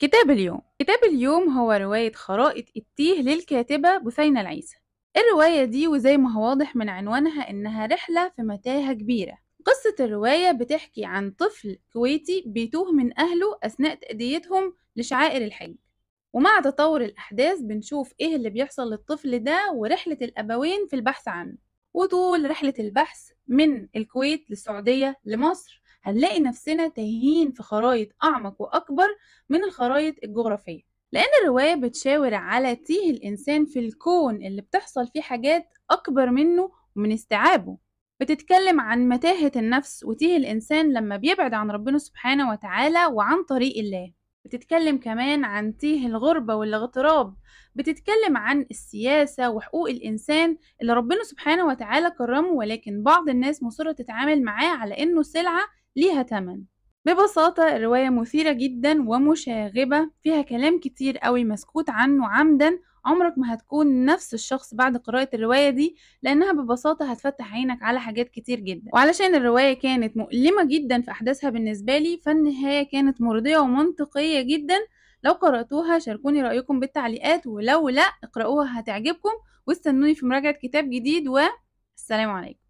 كتاب اليوم كتاب اليوم هو رواية خرائط التيه للكاتبة بثينة العيسى الرواية دي وزي ما هو واضح من عنوانها إنها رحلة في متاهة كبيرة قصة الرواية بتحكي عن طفل كويتي بيتوه من أهله أثناء تأديتهم لشعائر الحج ومع تطور الأحداث بنشوف إيه اللي بيحصل للطفل ده ورحلة الأبوين في البحث عنه وطول رحلة البحث من الكويت للسعودية لمصر هنلاقي نفسنا تاهين في خرايط أعمق وأكبر من الخرايط الجغرافية لأن الرواية بتشاور على تيه الإنسان في الكون اللي بتحصل فيه حاجات أكبر منه ومن استيعابه بتتكلم عن متاهة النفس وتيه الإنسان لما بيبعد عن ربنا سبحانه وتعالى وعن طريق الله بتتكلم كمان عن تيه الغربة والاغتراب بتتكلم عن السياسة وحقوق الإنسان اللي ربنا سبحانه وتعالى كرمه ولكن بعض الناس مصرة تتعامل معاه على إنه سلعة ليها تمن ببساطة الرواية مثيرة جدا ومشاغبة فيها كلام كتير قوي مسكوت عنه عمدا عمرك ما هتكون نفس الشخص بعد قراءة الرواية دي لأنها ببساطة هتفتح عينك على حاجات كتير جدا وعلشان الرواية كانت مؤلمة جدا في أحداثها بالنسبة لي فالنهاية كانت مرضية ومنطقية جدا لو قرأتوها شاركوني رأيكم بالتعليقات ولو لأ اقرأوها هتعجبكم واستنوني في مراجعة كتاب جديد والسلام عليكم